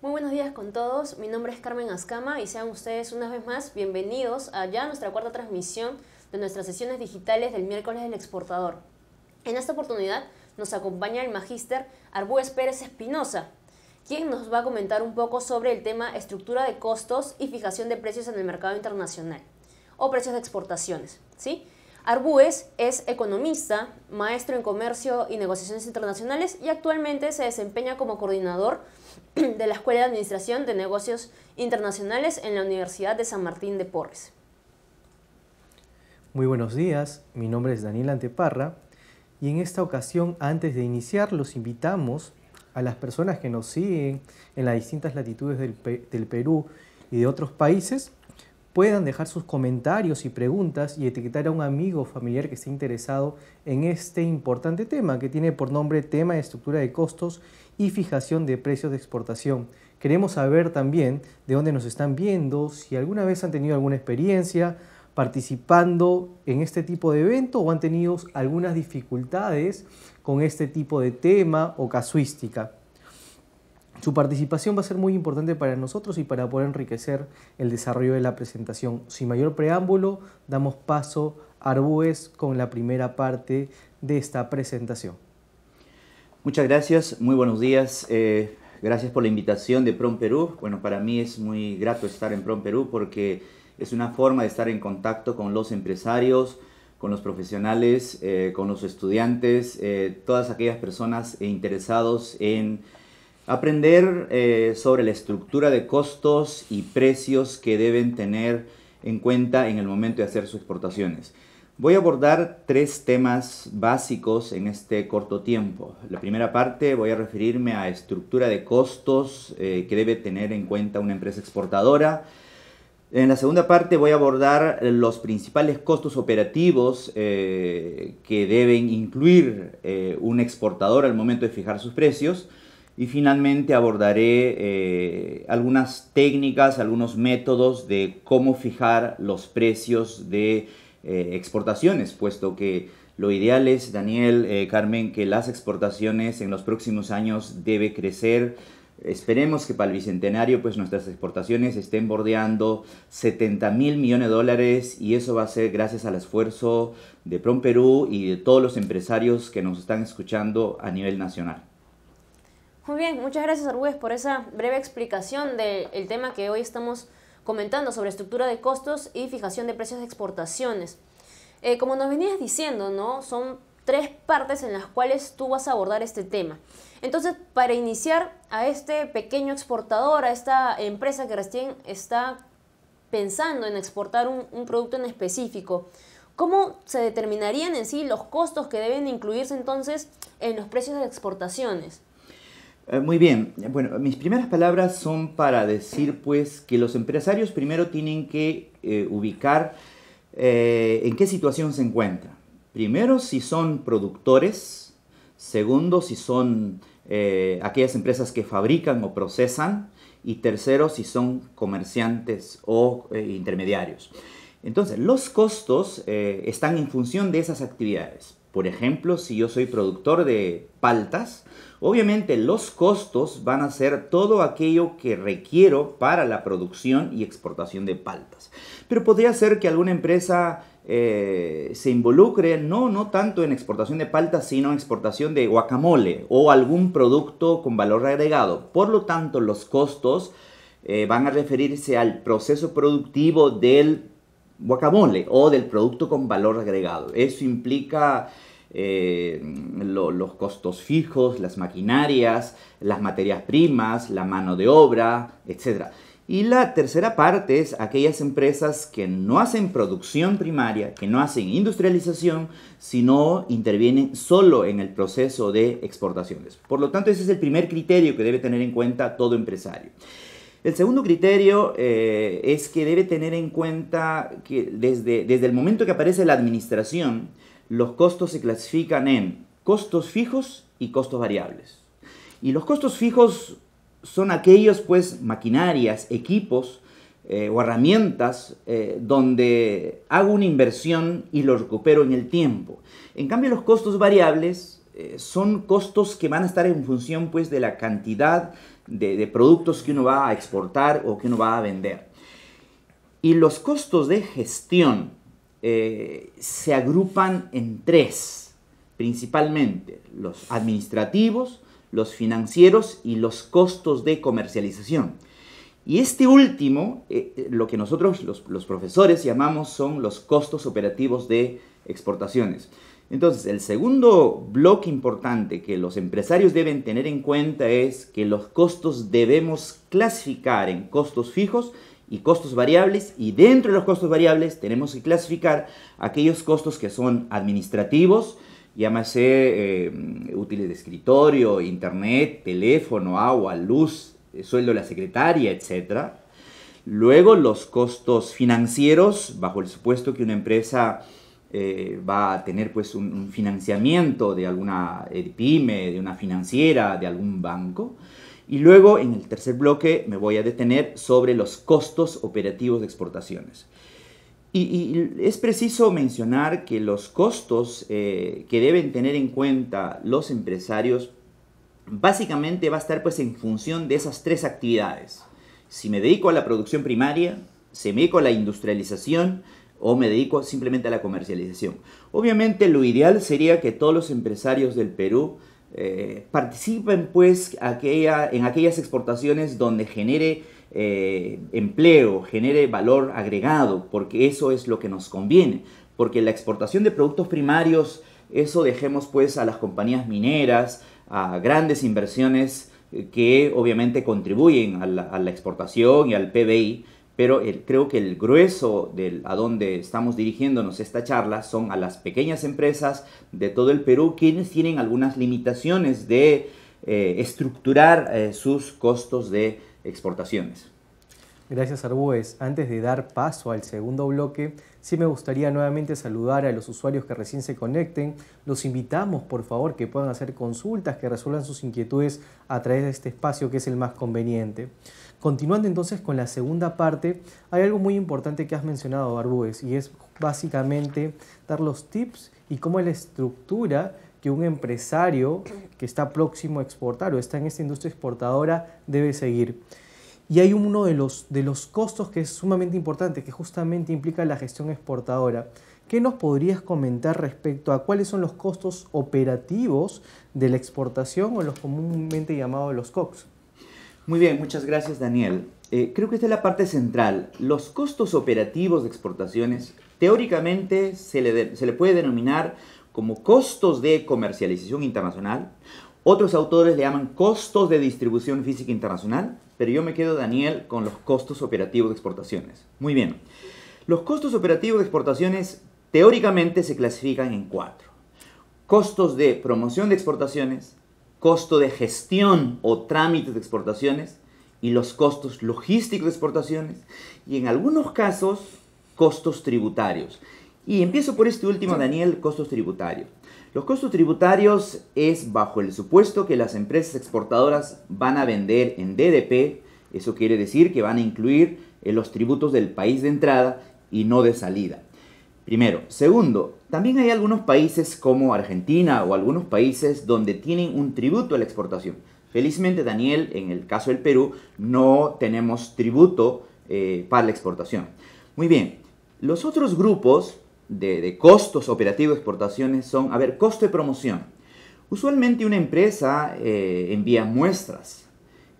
Muy buenos días con todos, mi nombre es Carmen Azcama y sean ustedes una vez más bienvenidos a ya nuestra cuarta transmisión de nuestras sesiones digitales del miércoles del exportador. En esta oportunidad nos acompaña el magíster Arbúes Pérez Espinosa, quien nos va a comentar un poco sobre el tema estructura de costos y fijación de precios en el mercado internacional o precios de exportaciones. ¿sí? Arbúes es economista, maestro en comercio y negociaciones internacionales y actualmente se desempeña como coordinador de la Escuela de Administración de Negocios Internacionales en la Universidad de San Martín de Porres. Muy buenos días, mi nombre es Daniel Anteparra y en esta ocasión, antes de iniciar, los invitamos a las personas que nos siguen en las distintas latitudes del, Perú y de otros países puedan dejar sus comentarios y preguntas y etiquetar a un amigo o familiar que esté interesado en este importante tema que tiene por nombre tema de estructura de costos y fijación de precios de exportación. Queremos saber también de dónde nos están viendo, si alguna vez han tenido alguna experiencia participando en este tipo de evento o han tenido algunas dificultades con este tipo de tema o casuística. Su participación va a ser muy importante para nosotros y para poder enriquecer el desarrollo de la presentación. Sin mayor preámbulo, damos paso a Arbues con la primera parte de esta presentación. Muchas gracias, muy buenos días. Eh, gracias por la invitación de PROM Perú. Bueno, para mí es muy grato estar en PROM Perú porque es una forma de estar en contacto con los empresarios, con los profesionales, eh, con los estudiantes, eh, todas aquellas personas e interesados en aprender sobre la estructura de costos y precios que deben tener en cuenta en el momento de hacer sus exportaciones. Voy a abordar tres temas básicos en este corto tiempo. La primera parte voy a referirme a estructura de costos eh, que debe tener en cuenta una empresa exportadora. En la segunda parte voy a abordar los principales costos operativos eh, que deben incluir eh, un exportador al momento de fijar sus precios. Y finalmente abordaré algunas técnicas, algunos métodos de cómo fijar los precios de eh, exportaciones, puesto que lo ideal es, Daniel, eh, Carmen, que las exportaciones en los próximos años debe crecer. Esperemos que para el Bicentenario pues nuestras exportaciones estén bordeando 70 mil millones de dólares y eso va a ser gracias al esfuerzo de PROM Perú y de todos los empresarios que nos están escuchando a nivel nacional. Muy bien, muchas gracias Arbues por esa breve explicación del tema que hoy estamos comentando sobre estructura de costos y fijación de precios de exportaciones. Eh, como nos venías diciendo, ¿no? Son tres partes en las cuales tú vas a abordar este tema. Entonces, para iniciar a este pequeño exportador, a esta empresa que recién está pensando en exportar un, un producto en específico, ¿cómo se determinarían en sí los costos que deben incluirse entonces en los precios de exportaciones? Eh, muy bien, bueno, mis primeras palabras son para decir pues que los empresarios primero tienen que eh, ubicar eh, en qué situación se encuentran. Primero si son productores, segundo si son aquellas empresas que fabrican o procesan y tercero si son comerciantes o intermediarios. Entonces, los costos están en función de esas actividades. Por ejemplo, si yo soy productor de paltas, Obviamente los costos van a ser todo aquello que requiero para la producción y exportación de paltas. Pero podría ser que alguna empresa eh, se involucre no, no tanto en exportación de paltas, sino en exportación de guacamole o algún producto con valor agregado. Por lo tanto, los costos eh, van a referirse al proceso productivo del guacamole o del producto con valor agregado. Eso implica eh, los costos fijos, las maquinarias, las materias primas, la mano de obra, etc. Y la tercera parte es aquellas empresas que no hacen producción primaria, que no hacen industrialización, sino intervienen solo en el proceso de exportaciones. Por lo tanto, ese es el primer criterio que debe tener en cuenta todo empresario. El segundo criterio eh, es que debe tener en cuenta que desde, desde el momento que aparece la administración, los costos se clasifican en costos fijos y costos variables. Y los costos fijos son aquellos, pues, maquinarias, equipos eh, o herramientas eh, donde hago una inversión y lo recupero en el tiempo. En cambio, los costos variables eh, son costos que van a estar en función, pues, de la cantidad de productos que uno va a exportar o que uno va a vender. Y los costos de gestión eh, se agrupan en tres, principalmente los administrativos, los financieros y los costos de comercialización. Y este último, eh, eh, lo que nosotros los, profesores llamamos son los costos operativos de exportaciones. Entonces, el segundo bloque importante que los empresarios deben tener en cuenta es que los costos debemos clasificar en costos fijos y costos variables y dentro de los costos variables tenemos que clasificar aquellos costos que son administrativos, llámase eh, útiles de escritorio, internet, teléfono, agua, luz, eh, sueldo de la secretaria, etc. Luego los costos financieros, bajo el supuesto que una empresa eh, va a tener pues un, un financiamiento de alguna pyme, de una financiera, de algún banco. Y luego, en el tercer bloque, me voy a detener sobre los costos operativos de exportaciones. Y, es preciso mencionar que los costos eh, que deben tener en cuenta los empresarios básicamente va a estar pues en función de esas tres actividades. Si me dedico a la producción primaria, si me dedico a la industrialización o me dedico simplemente a la comercialización. Obviamente lo ideal sería que todos los empresarios del Perú eh, participen pues en aquellas exportaciones donde genere eh, empleo, genere valor agregado, porque eso es lo que nos conviene, porque la exportación de productos primarios, eso dejemos pues a las compañías mineras, a grandes inversiones eh, que obviamente contribuyen a la, a la exportación y al PBI, pero creo que el grueso a donde estamos dirigiéndonos esta charla son a las pequeñas empresas de todo el Perú, quienes tienen algunas limitaciones de eh, estructurar eh, sus costos de exportaciones. Gracias Arbues. Antes de dar paso al segundo bloque, sí me gustaría nuevamente saludar a los usuarios que recién se conecten. Los invitamos, por favor, que puedan hacer consultas, que resuelvan sus inquietudes a través de este espacio que es el más conveniente. Continuando entonces con la segunda parte, hay algo muy importante que has mencionado, Arbues, y es básicamente dar los tips y cómo es la estructura que un empresario que está próximo a exportar o está en esta industria exportadora debe seguir. Y hay uno de los, de los costos que es sumamente importante, que justamente implica la gestión exportadora. ¿Qué nos podrías comentar respecto a cuáles son los costos operativos de la exportación o los comúnmente llamados los COX? Muy bien, muchas gracias Daniel. Eh, creo que esta es la parte central. Los costos operativos de exportaciones teóricamente se le, se le puede denominar como costos de comercialización internacional otros autores le llaman costos de distribución física internacional, pero yo me quedo, Daniel, con los costos operativos de exportaciones. Muy bien. Los costos operativos de exportaciones teóricamente se clasifican en cuatro. Costos de promoción de exportaciones, costo de gestión o trámites de exportaciones y los costos logísticos de exportaciones y en algunos casos costos tributarios. Y empiezo por este último, Daniel, costos tributarios. Los costos tributarios es bajo el supuesto que las empresas exportadoras van a vender en DDP, eso quiere decir que van a incluir eh, los tributos del país de entrada y no de salida. Primero. Segundo, también hay algunos países como Argentina o algunos países donde tienen un tributo a la exportación. Felizmente, Daniel, en el caso del Perú, no tenemos tributo eh, para la exportación. Muy bien, los otros grupos de, costos operativos de exportaciones son, a ver, costo de promoción. Usualmente una empresa eh, envía muestras,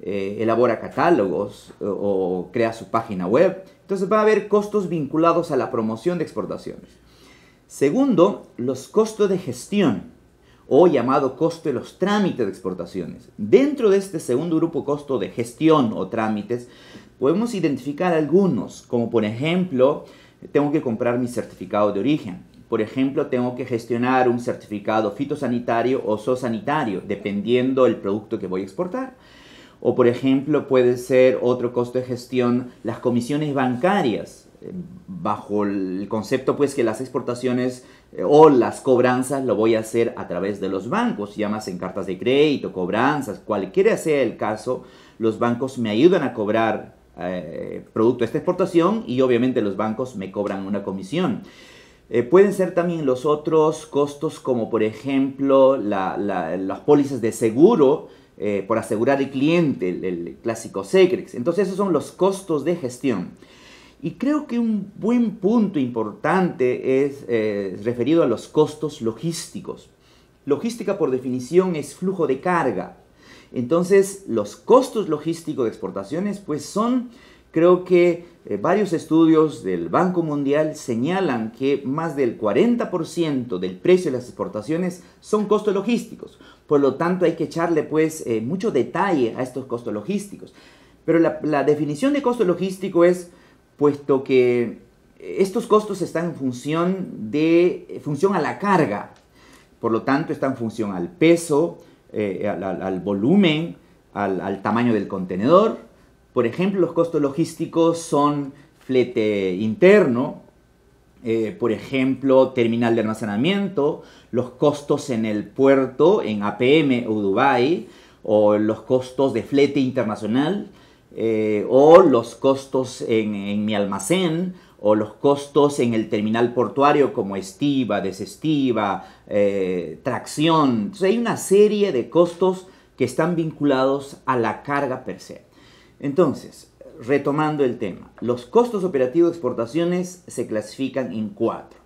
eh, elabora catálogos eh, o, crea su página web. Entonces va a haber costos vinculados a la promoción de exportaciones. Segundo, los costos de gestión o llamado costo de los trámites de exportaciones. Dentro de este segundo grupo costo de gestión o trámites, podemos identificar algunos, como por ejemplo tengo que comprar mi certificado de origen. Por ejemplo, tengo que gestionar un certificado fitosanitario o zoosanitario, dependiendo del producto que voy a exportar. O, por ejemplo, puede ser otro costo de gestión, las comisiones bancarias, eh, bajo el concepto pues que las exportaciones eh, o las cobranzas lo voy a hacer a través de los bancos, llamas en cartas de crédito, cobranzas, cualquiera sea el caso, los bancos me ayudan a cobrar eh, producto de esta exportación y obviamente los bancos me cobran una comisión. Eh, pueden ser también los otros costos como por ejemplo las pólizas de seguro eh, por asegurar el cliente, el, clásico Secrex. Entonces esos son los costos de gestión. Y creo que un buen punto importante es referido a los costos logísticos. Logística por definición es flujo de carga, entonces, los costos logísticos de exportaciones, pues son, creo que eh, varios estudios del Banco Mundial señalan que más del 40% del precio de las exportaciones son costos logísticos. Por lo tanto, hay que echarle pues eh, mucho detalle a estos costos logísticos. Pero la, definición de costo logístico es, puesto que estos costos están en función, de, eh, función a la carga, por lo tanto están en función al peso, eh, al, volumen, al, tamaño del contenedor. Por ejemplo, los costos logísticos son flete interno, eh, por ejemplo, terminal de almacenamiento, los costos en el puerto, en APM o Dubai, o los costos de flete internacional, eh, o los costos en mi almacén, o los costos en el terminal portuario como estiva, desestiva, eh, tracción. hay una serie de costos que están vinculados a la carga per se. Entonces, retomando el tema, los costos operativos de exportaciones se clasifican en cuatro.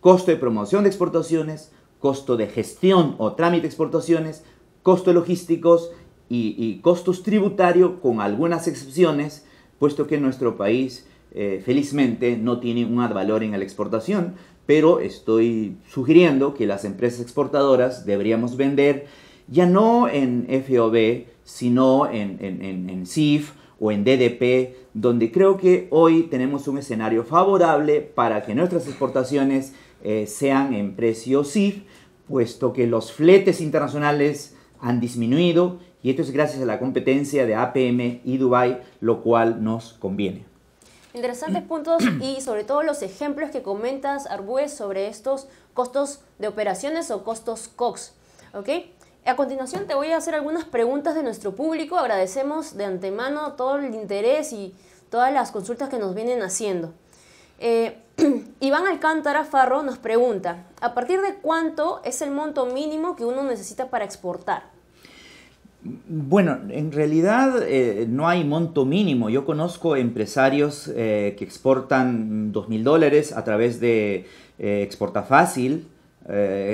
Costo de promoción de exportaciones, costo de gestión o trámite de exportaciones, costo de logísticos y, y costos tributarios con algunas excepciones, puesto que en nuestro país eh, felizmente no tiene un valor en la exportación, pero estoy sugiriendo que las empresas exportadoras deberíamos vender ya no en FOB, sino en, en, CIF o en DDP, donde creo que hoy tenemos un escenario favorable para que nuestras exportaciones eh, sean en precio CIF, puesto que los fletes internacionales han disminuido y esto es gracias a la competencia de APM y Dubai, lo cual nos conviene. Interesantes puntos y sobre todo los ejemplos que comentas, Arbues, sobre estos costos de operaciones o costos COX. A continuación te voy a hacer algunas preguntas de nuestro público. Agradecemos de antemano todo el interés y todas las consultas que nos vienen haciendo. Eh, Iván Alcántara Farro nos pregunta, ¿a partir de cuánto es el monto mínimo que uno necesita para exportar? Bueno, en realidad eh, no hay monto mínimo. Yo conozco empresarios eh, que exportan 2.000 dólares a través de eh, Exporta Fácil.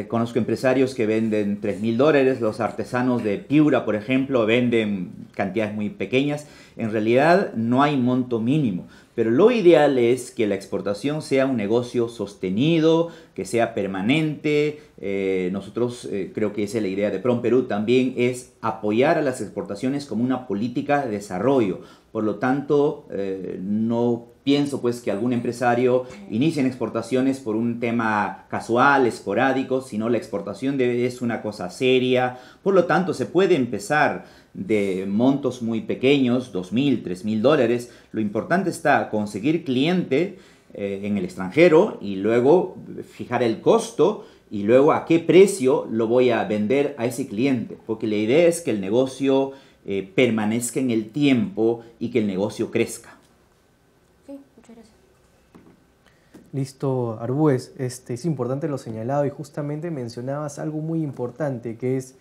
conozco empresarios que venden 3.000 dólares. Los artesanos de Piura, por ejemplo, venden cantidades muy pequeñas. En realidad no hay monto mínimo. Pero lo ideal es que la exportación sea un negocio sostenido, que sea permanente. Eh, nosotros eh, creo que esa es la idea de PROM Perú también, es apoyar a las exportaciones como una política de desarrollo. Por lo tanto, eh, no pienso pues que algún empresario inicie en exportaciones por un tema casual, esporádico, sino la exportación es una cosa seria. Por lo tanto, se puede empezar de montos muy pequeños, 2.000, 3.000 dólares. Lo importante está conseguir cliente eh, en el extranjero y luego fijar el costo y luego a qué precio lo voy a vender a ese cliente. Porque la idea es que el negocio eh, permanezca en el tiempo y que el negocio crezca. Sí, muchas gracias. Listo, Arbues, este, es importante lo señalado y justamente mencionabas algo muy importante que es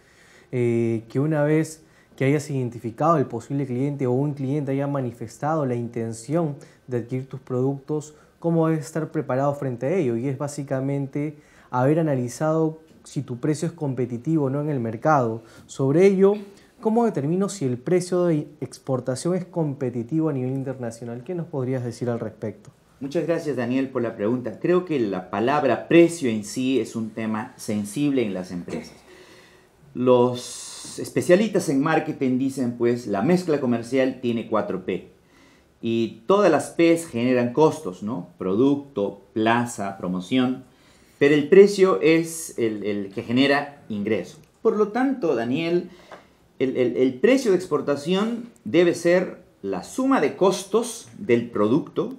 eh, que una vez que hayas identificado el posible cliente o un cliente haya manifestado la intención de adquirir tus productos, cómo debes estar preparado frente a ello. Y es básicamente haber analizado si tu precio es competitivo o no en el mercado. Sobre ello, ¿cómo determino si el precio de exportación es competitivo a nivel internacional? ¿Qué nos podrías decir al respecto? Muchas gracias Daniel por la pregunta. Creo que la palabra precio en sí es un tema sensible en las empresas. Los especialistas en marketing dicen pues la mezcla comercial tiene 4P. Y todas las P generan costos, ¿no? Producto, plaza, promoción. Pero el precio es el, que genera ingreso. Por lo tanto, Daniel, el, precio de exportación debe ser la suma de costos del producto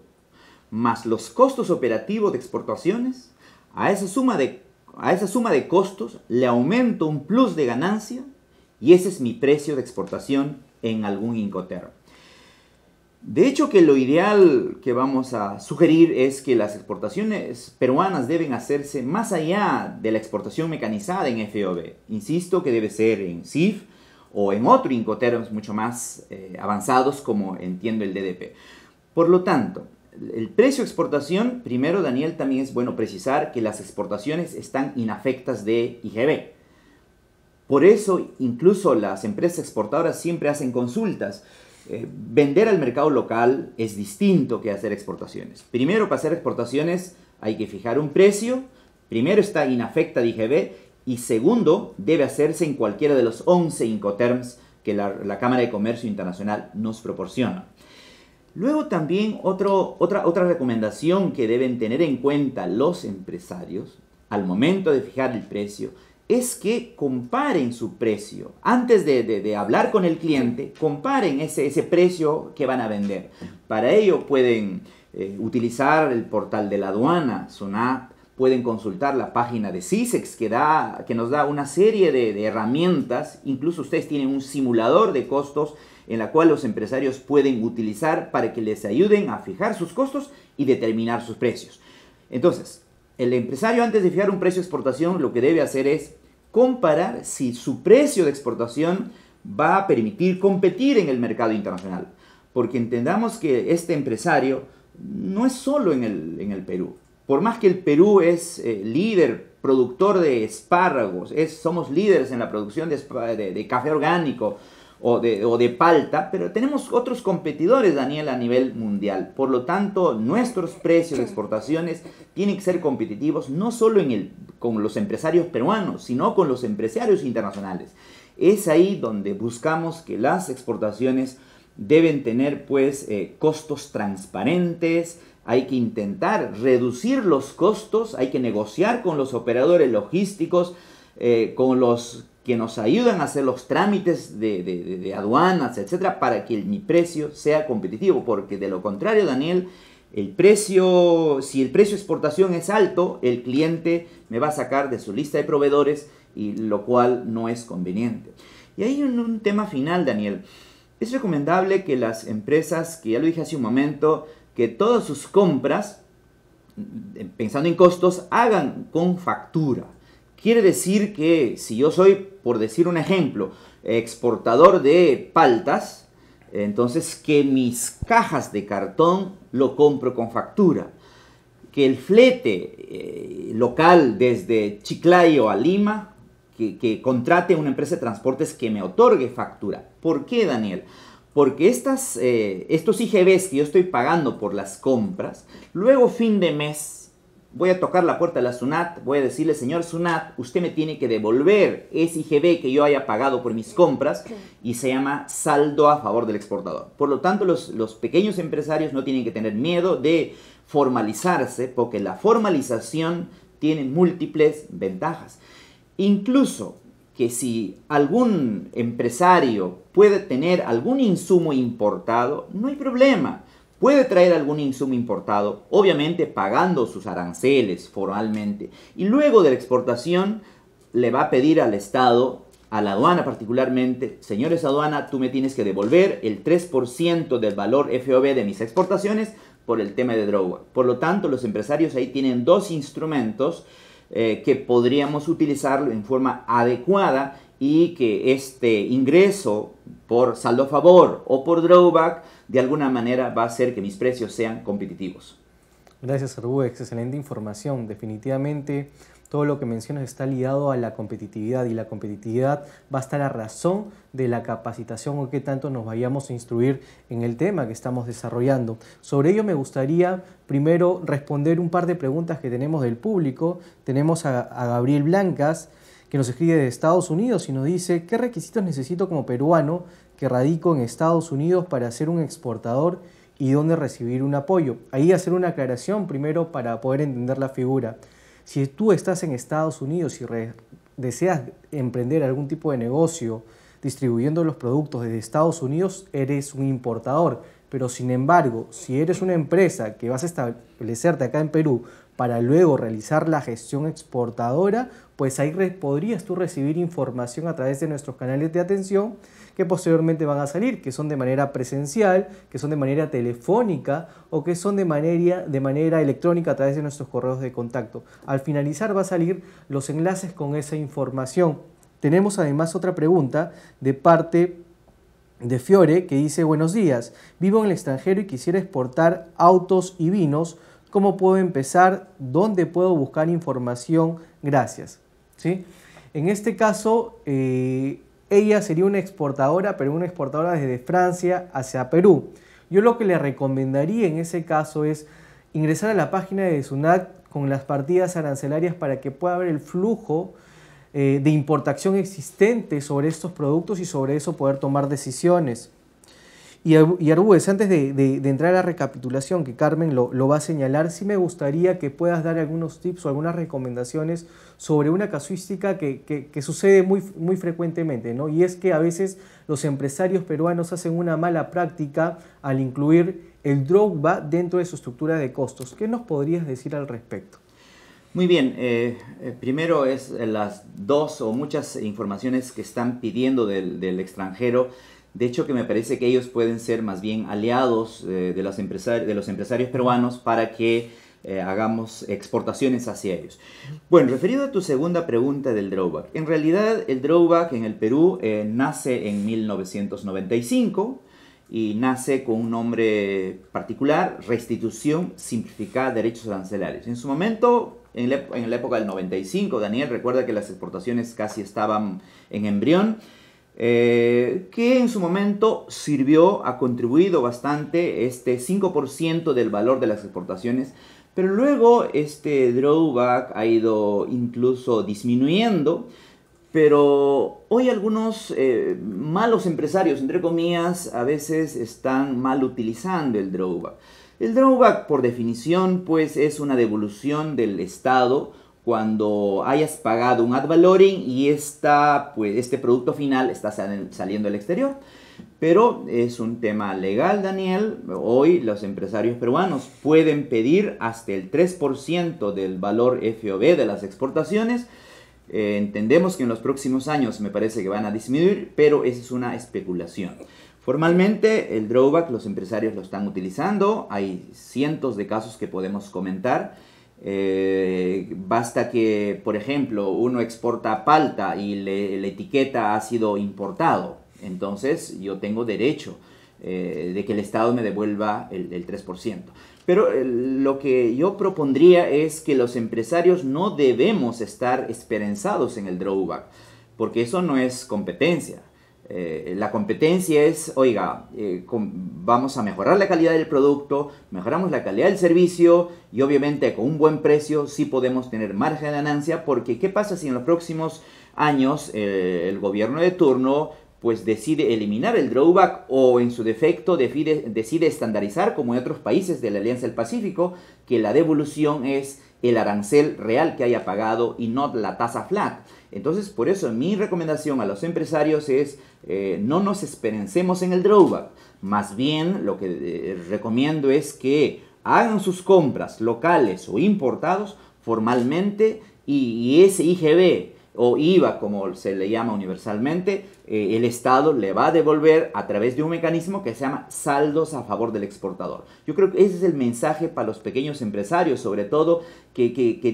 más los costos operativos de exportaciones. A esa suma de a esa suma de costos le aumento un plus de ganancia y ese es mi precio de exportación en algún Incoterm. De hecho que lo ideal que vamos a sugerir es que las exportaciones peruanas deben hacerse más allá de la exportación mecanizada en FOB. Insisto que debe ser en CIF o en otro incoterms mucho más eh, avanzados como entiendo el DDP. Por lo tanto, el precio exportación, primero Daniel también es bueno precisar que las exportaciones están inafectas de IGB. Por eso incluso las empresas exportadoras siempre hacen consultas. Eh, vender al mercado local es distinto que hacer exportaciones. Primero, para hacer exportaciones hay que fijar un precio. Primero está inafecta DGB y segundo, debe hacerse en cualquiera de los 11 Incoterms que la, Cámara de Comercio Internacional nos proporciona. Luego también otra recomendación que deben tener en cuenta los empresarios al momento de fijar el precio es que comparen su precio. Antes de, hablar con el cliente, comparen ese, ese, precio que van a vender. Para ello pueden eh, utilizar el portal de la aduana, SUNAT, pueden consultar la página de CISEX que, da, que nos da una serie de, de, herramientas, incluso ustedes tienen un simulador de costos en la cual los empresarios pueden utilizar para que les ayuden a fijar sus costos y determinar sus precios. Entonces, el empresario antes de fijar un precio de exportación lo que debe hacer es comparar si su precio de exportación va a permitir competir en el mercado internacional. Porque entendamos que este empresario no es solo en el, Perú. Por más que el Perú es eh, líder productor de espárragos, somos líderes en la producción de café orgánico, o de, o de palta, pero tenemos otros competidores, Daniel, a nivel mundial. Por lo tanto, nuestros precios de exportaciones tienen que ser competitivos no solo en el, con los empresarios peruanos, sino con los empresarios internacionales. Es ahí donde buscamos que las exportaciones deben tener pues eh, costos transparentes, hay que intentar reducir los costos, hay que negociar con los operadores logísticos, eh, con los que nos ayudan a hacer los trámites de, aduanas, etcétera, para que el, mi precio sea competitivo, porque de lo contrario, Daniel, el precio, si el precio de exportación es alto, el cliente me va a sacar de su lista de proveedores y lo cual no es conveniente. Y hay un, un tema final, Daniel. Es recomendable que las empresas, que ya lo dije hace un momento, que todas sus compras, mm, pensando en costos, hagan con factura. Quiere decir que si yo soy, por decir un ejemplo, exportador de paltas, entonces que mis cajas de cartón lo compro con factura. Que el flete eh, local desde Chiclayo a Lima, que, contrate una empresa de transportes que me otorgue factura. ¿Por qué, Daniel? porque estas, eh, estos IGBs que yo estoy pagando por las compras, luego fin de mes voy a tocar la puerta de la Sunat, voy a decirle, señor Sunat, usted me tiene que devolver ese IGB que yo haya pagado por mis compras y se llama saldo a favor del exportador. Por lo tanto, los, los pequeños empresarios no tienen que tener miedo de formalizarse porque la formalización tiene múltiples ventajas. Incluso que si algún empresario puede tener algún insumo importado, no hay problema Puede traer algún insumo importado, obviamente pagando sus aranceles formalmente. Y luego de la exportación le va a pedir al Estado, a la aduana particularmente, señores aduana, tú me tienes que devolver el 3% del valor FOB de mis exportaciones por el tema de droga. Por lo tanto, los empresarios ahí tienen dos instrumentos eh, que podríamos utilizarlo en forma adecuada y que este ingreso por saldo favor o por drawback de alguna manera va a hacer que mis precios sean competitivos. Gracias, Rubex. Excelente información. Definitivamente todo lo que mencionas está ligado a la competitividad y la competitividad va a estar a razón de la capacitación o qué tanto nos vayamos a instruir en el tema que estamos desarrollando. Sobre ello me gustaría primero responder un par de preguntas que tenemos del público. Tenemos a Gabriel Blancas que nos escribe de Estados Unidos y nos dice, ¿qué requisitos necesito como peruano que radico en Estados Unidos para ser un exportador y dónde recibir un apoyo? Ahí hacer una aclaración primero para poder entender la figura. Si tú estás en Estados Unidos y deseas emprender algún tipo de negocio distribuyendo los productos desde Estados Unidos, eres un importador. Pero sin embargo, si eres una empresa que vas a establecerte acá en Perú para luego realizar la gestión exportadora, pues ahí podrías tú recibir información a través de nuestros canales de atención que posteriormente van a salir, que son de manera presencial, que son de manera telefónica o que son de manera, de manera electrónica a través de nuestros correos de contacto. Al finalizar va a salir los enlaces con esa información. Tenemos además otra pregunta de parte de Fiore que dice, buenos días, vivo en el extranjero y quisiera exportar autos y vinos cómo puedo empezar, dónde puedo buscar información, gracias. ¿sí? En este caso, eh, ella sería una exportadora, pero una exportadora desde Francia hacia Perú. Yo lo que le recomendaría en ese caso es ingresar a la página de SUNAT con las partidas arancelarias para que pueda ver el flujo eh, de importación existente sobre estos productos y sobre eso poder tomar decisiones. Y, Arubes, antes de, entrar a la recapitulación, que Carmen lo, va a señalar, sí me gustaría que puedas dar algunos tips o algunas recomendaciones sobre una casuística que, sucede muy, muy frecuentemente, ¿no? Y es que a veces los empresarios peruanos hacen una mala práctica al incluir el Drogba dentro de su estructura de costos. ¿Qué nos podrías decir al respecto? Muy bien, eh, eh, primero es eh, las dos o muchas informaciones que están pidiendo del extranjero de hecho, que me parece que ellos pueden ser más bien aliados eh, de, los empresarios peruanos para que eh, hagamos exportaciones hacia ellos. Bueno, referido a tu segunda pregunta del drawback. En realidad, el drawback en el Perú eh, nace en 1995 y nace con un nombre particular, Restitución Simplificada de Derechos Arancelarios. En su momento, en la época del 95, Daniel, recuerda que las exportaciones casi estaban en embrión. Eh, que en su momento sirvió, ha contribuido bastante, este 5% del valor de las exportaciones, pero luego este drawback ha ido incluso disminuyendo, pero hoy algunos eh, malos empresarios, entre comillas, a veces están mal utilizando el drawback. El drawback, por definición, pues es una devolución del Estado, cuando hayas pagado un ad valoring y esta, pues, este producto final está saliendo al exterior. Pero es un tema legal, Daniel. Hoy los empresarios peruanos pueden pedir hasta el 3% del valor FOB de las exportaciones. Eh, entendemos que en los próximos años me parece que van a disminuir, pero esa es una especulación. Formalmente, el drawback los empresarios lo están utilizando. Hay cientos de casos que podemos comentar eh, basta que, por ejemplo, uno exporta palta y la etiqueta ha sido importado. Entonces yo tengo derecho eh, de que el Estado me devuelva el, 3%. Pero eh, lo que yo propondría es que los empresarios no debemos estar esperanzados en el drawback, porque eso no es competencia. Eh, la competencia es, oiga, eh, vamos a mejorar la calidad del producto, mejoramos la calidad del servicio y obviamente con un buen precio sí podemos tener margen de ganancia porque ¿qué pasa si en los próximos años eh, el gobierno de turno pues decide eliminar el drawback o en su defecto decide, decide estandarizar como en otros países de la Alianza del Pacífico que la devolución es el arancel real que haya pagado y no la tasa flat. Entonces, por eso mi recomendación a los empresarios es eh, no nos esperencemos en el drawback. Más bien, lo que eh, recomiendo es que hagan sus compras locales o importados formalmente y, y ese IGB o IVA, como se le llama universalmente, eh, el Estado le va a devolver a través de un mecanismo que se llama saldos a favor del exportador. Yo creo que ese es el mensaje para los pequeños empresarios, sobre todo que,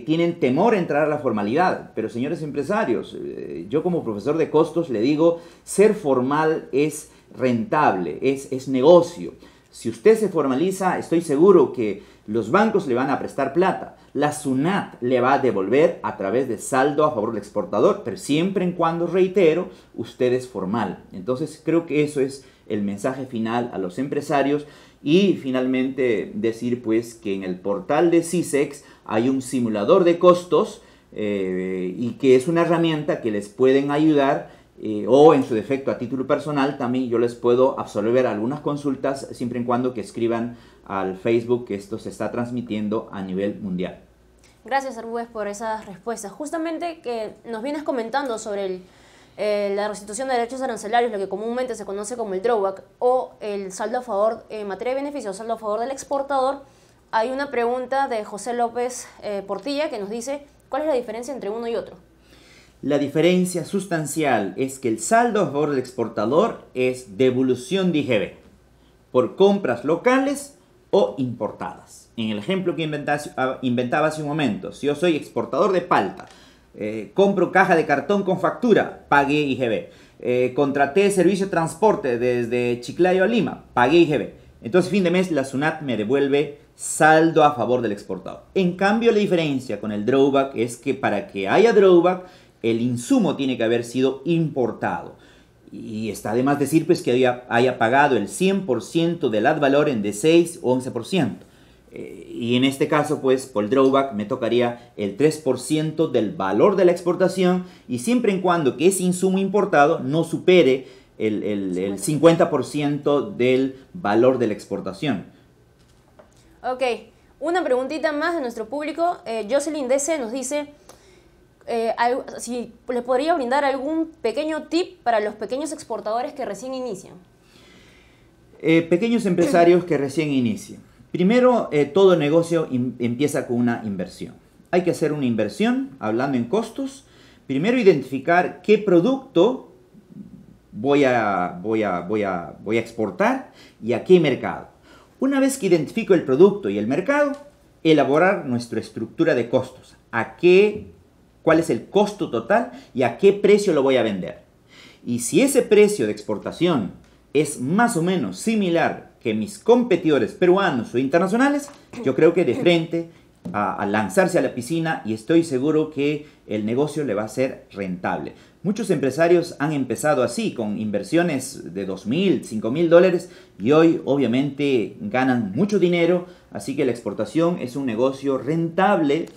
tienen temor a entrar a la formalidad. Pero señores empresarios, eh, yo como profesor de costos le digo, ser formal es rentable, es negocio. Si usted se formaliza, estoy seguro que los bancos le van a prestar plata la SUNAT le va a devolver a través de saldo a favor del exportador, pero siempre en cuando, reitero, usted es formal. Entonces creo que eso es el mensaje final a los empresarios y finalmente decir pues que en el portal de CISEX hay un simulador de costos eh, y que es una herramienta que les pueden ayudar eh, o en su defecto a título personal, también yo les puedo absolver algunas consultas siempre y cuando que escriban al Facebook que esto se está transmitiendo a nivel mundial. Gracias Arbúez, por esas respuestas. Justamente que nos vienes comentando sobre eh, la restitución de derechos arancelarios, lo que comúnmente se conoce como el drawback o el saldo a favor en eh, materia de beneficios, saldo a favor del exportador. Hay una pregunta de José López Portilla que nos dice, ¿cuál es la diferencia entre uno y otro? La diferencia sustancial es que el saldo a favor del exportador es devolución de IGB por compras locales o importadas. En el ejemplo que ah, inventaba hace un momento, si yo soy exportador de palta, eh, compro caja de cartón con factura, pagué IGB. Eh, contraté servicio de transporte desde Chiclayo a Lima, pagué IGB. Entonces, fin de mes, la SUNAT me devuelve saldo a favor del exportador. En cambio, la diferencia con el drawback es que para que haya drawback, el insumo tiene que haber sido importado. Y está además decir pues, que haya, haya pagado el 100% del ad valor en de 6 o 11%. Eh, y en este caso, pues, por el drawback me tocaría el 3% del valor de la exportación y siempre y cuando que ese insumo importado no supere el, 50% del valor de la exportación. Ok, una preguntita más de nuestro público. Eh, Jocelyn DC nos dice... Eh, si les podría brindar algún pequeño tip para los pequeños exportadores que recién inician. Eh, pequeños empresarios que recién inician. Primero, eh, todo negocio empieza con una inversión. Hay que hacer una inversión, hablando en costos. Primero, identificar qué producto voy a, voy a, voy a, voy a exportar y a qué mercado. Una vez que identifico el producto y el mercado, elaborar nuestra estructura de costos. ¿A qué cuál es el costo total y a qué precio lo voy a vender. Y si ese precio de exportación es más o menos similar que mis competidores peruanos o internacionales, yo creo que de frente a, lanzarse a la piscina y estoy seguro que el negocio le va a ser rentable. Muchos empresarios han empezado así, con inversiones de 2.000, 5.000 dólares y hoy obviamente ganan mucho dinero, así que la exportación es un negocio rentable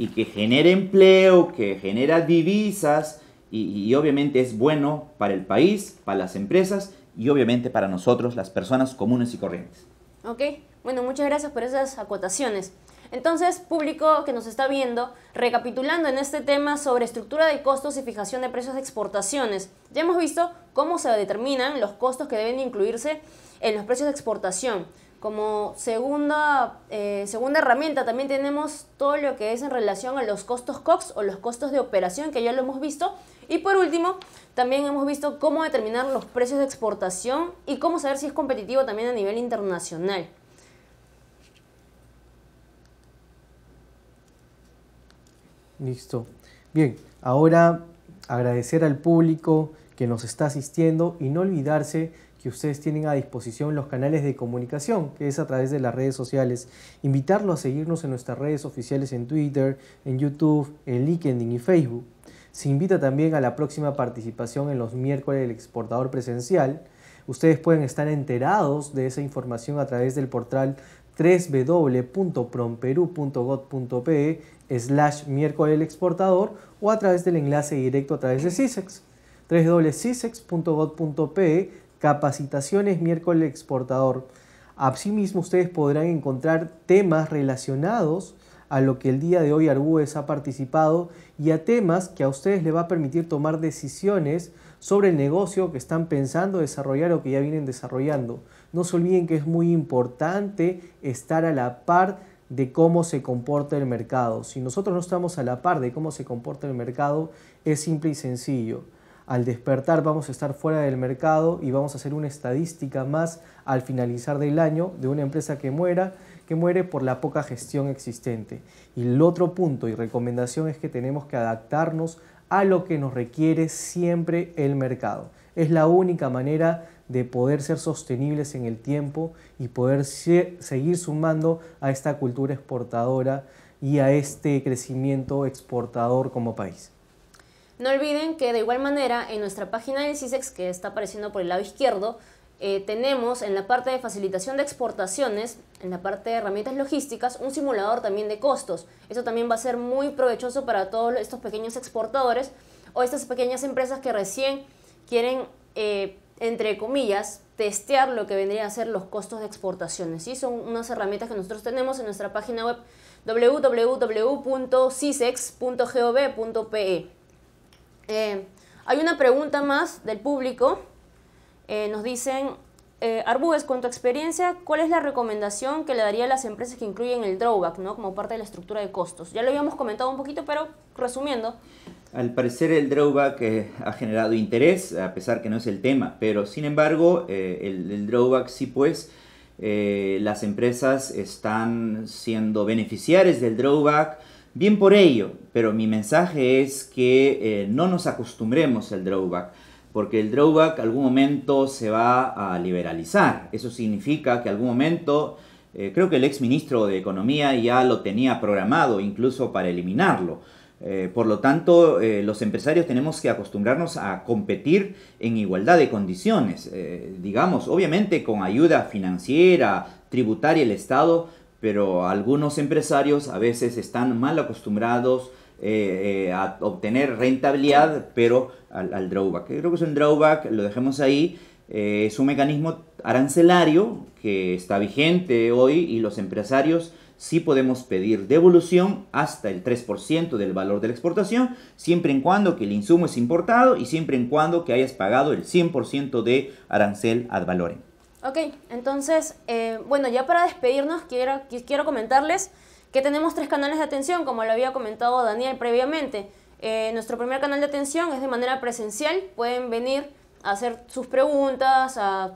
y que genere empleo, que genera divisas y, y obviamente es bueno para el país, para las empresas y obviamente para nosotros, las personas comunes y corrientes. Ok, bueno, muchas gracias por esas acotaciones. Entonces, público que nos está viendo, recapitulando en este tema sobre estructura de costos y fijación de precios de exportaciones, ya hemos visto cómo se determinan los costos que deben incluirse en los precios de exportación. Como segunda, eh, segunda herramienta también tenemos todo lo que es en relación a los costos COX o los costos de operación, que ya lo hemos visto. Y por último, también hemos visto cómo determinar los precios de exportación y cómo saber si es competitivo también a nivel internacional. Listo. Bien, ahora agradecer al público que nos está asistiendo y no olvidarse que ustedes tienen a disposición los canales de comunicación, que es a través de las redes sociales. Invitarlo a seguirnos en nuestras redes oficiales en Twitter, en YouTube, en LinkedIn y Facebook. Se invita también a la próxima participación en los miércoles del exportador presencial. Ustedes pueden estar enterados de esa información a través del portal www.promperu.gov.pe slash miércoles exportador o a través del enlace directo a través de CISEX www.cisex.gov.pe Capacitaciones miércoles exportador. Asimismo, ustedes podrán encontrar temas relacionados a lo que el día de hoy Arbúes ha participado y a temas que a ustedes les va a permitir tomar decisiones sobre el negocio que están pensando desarrollar o que ya vienen desarrollando. No se olviden que es muy importante estar a la par de cómo se comporta el mercado. Si nosotros no estamos a la par de cómo se comporta el mercado, es simple y sencillo al despertar vamos a estar fuera del mercado y vamos a hacer una estadística más al finalizar del año de una empresa que muera, que muere por la poca gestión existente. Y el otro punto y recomendación es que tenemos que adaptarnos a lo que nos requiere siempre el mercado. Es la única manera de poder ser sostenibles en el tiempo y poder seguir sumando a esta cultura exportadora y a este crecimiento exportador como país. No olviden que de igual manera en nuestra página del CISEX, que está apareciendo por el lado izquierdo, eh, tenemos en la parte de facilitación de exportaciones, en la parte de herramientas logísticas, un simulador también de costos. Eso también va a ser muy provechoso para todos estos pequeños exportadores o estas pequeñas empresas que recién quieren, eh, entre comillas, testear lo que vendrían a ser los costos de exportaciones. ¿sí? Son unas herramientas que nosotros tenemos en nuestra página web www.cisex.gov.pe. Eh, hay una pregunta más del público. Eh, nos dicen, eh, con tu experiencia, ¿cuál es la recomendación que le daría a las empresas que incluyen el drawback ¿no? como parte de la estructura de costos? Ya lo habíamos comentado un poquito, pero resumiendo. Al parecer el drawback eh, ha generado interés, a pesar que no es el tema, pero sin embargo el, el, drawback sí pues las empresas están siendo beneficiarias del drawback, Bien por ello, pero mi mensaje es que eh, no nos acostumbremos al drawback, porque el drawback algún momento se va a liberalizar. Eso significa que algún momento, eh, creo que el ex ministro de Economía ya lo tenía programado incluso para eliminarlo. Eh, por lo tanto, los empresarios tenemos que acostumbrarnos a competir en igualdad de condiciones. digamos, obviamente con ayuda financiera, tributaria, el Estado pero algunos empresarios a veces están mal acostumbrados eh, eh, a obtener rentabilidad, pero al, drawback. Creo que es un drawback, lo dejemos ahí. Eh, es un mecanismo arancelario que está vigente hoy y los empresarios sí podemos pedir devolución hasta el 3% del valor de la exportación, siempre en cuando que el insumo es importado y siempre en cuando que hayas pagado el 100% de arancel ad valorem. Ok, entonces, eh, bueno, ya para despedirnos, quiero, quiero comentarles que tenemos tres canales de atención, como lo había comentado Daniel previamente. Eh, nuestro primer canal de atención es de manera presencial, pueden venir a hacer sus preguntas, a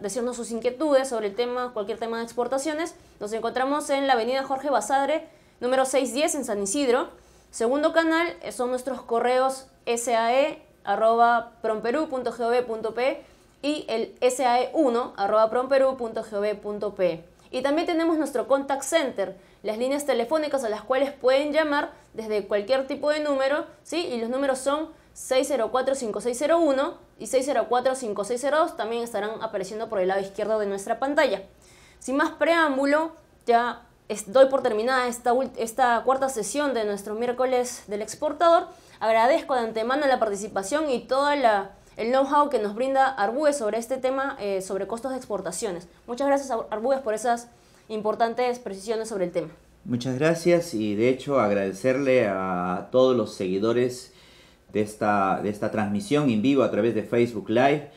decirnos sus inquietudes sobre el tema, cualquier tema de exportaciones. Nos encontramos en la avenida Jorge Basadre, número 610 en San Isidro. Segundo canal eh, son nuestros correos sae@promperu.gob.pe y el sae1.promperú.gov.pe. Y también tenemos nuestro contact center, las líneas telefónicas a las cuales pueden llamar desde cualquier tipo de número, ¿sí? Y los números son 604-5601 y 604-5602, también estarán apareciendo por el lado izquierdo de nuestra pantalla. Sin más preámbulo, ya doy por terminada esta, esta cuarta sesión de nuestro miércoles del exportador. Agradezco de antemano la participación y toda la el know-how que nos brinda Arbúes sobre este tema, eh, sobre costos de exportaciones. Muchas gracias a por esas importantes precisiones sobre el tema. Muchas gracias y de hecho agradecerle a todos los seguidores de esta, de esta transmisión en vivo a través de Facebook Live.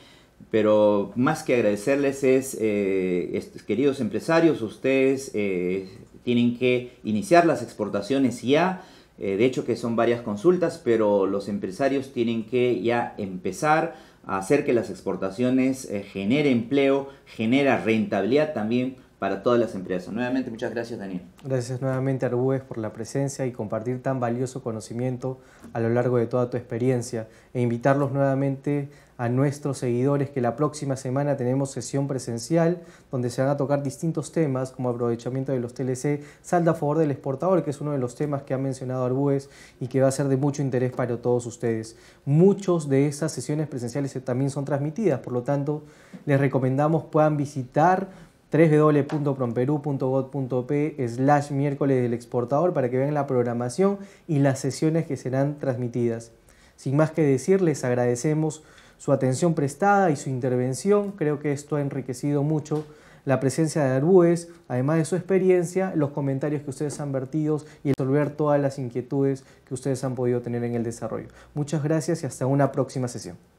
Pero más que agradecerles es, eh, queridos empresarios, ustedes eh, tienen que iniciar las exportaciones ya eh, de hecho que son varias consultas, pero los empresarios tienen que ya empezar a hacer que las exportaciones generen eh, genere empleo, genera rentabilidad también para todas las empresas. Nuevamente, muchas gracias, Daniel. Gracias nuevamente, Arbues, por la presencia y compartir tan valioso conocimiento a lo largo de toda tu experiencia e invitarlos nuevamente a nuestros seguidores que la próxima semana tenemos sesión presencial donde se van a tocar distintos temas como aprovechamiento de los TLC, salda a favor del exportador, que es uno de los temas que ha mencionado Arbues y que va a ser de mucho interés para todos ustedes. Muchos de esas sesiones presenciales también son transmitidas, por lo tanto les recomendamos puedan visitar www.promperú.god.p slash miércoles del exportador para que vean la programación y las sesiones que serán transmitidas. Sin más que decir, les agradecemos su atención prestada y su intervención. Creo que esto ha enriquecido mucho la presencia de Arbúes, además de su experiencia, los comentarios que ustedes han vertido y resolver todas las inquietudes que ustedes han podido tener en el desarrollo. Muchas gracias y hasta una próxima sesión.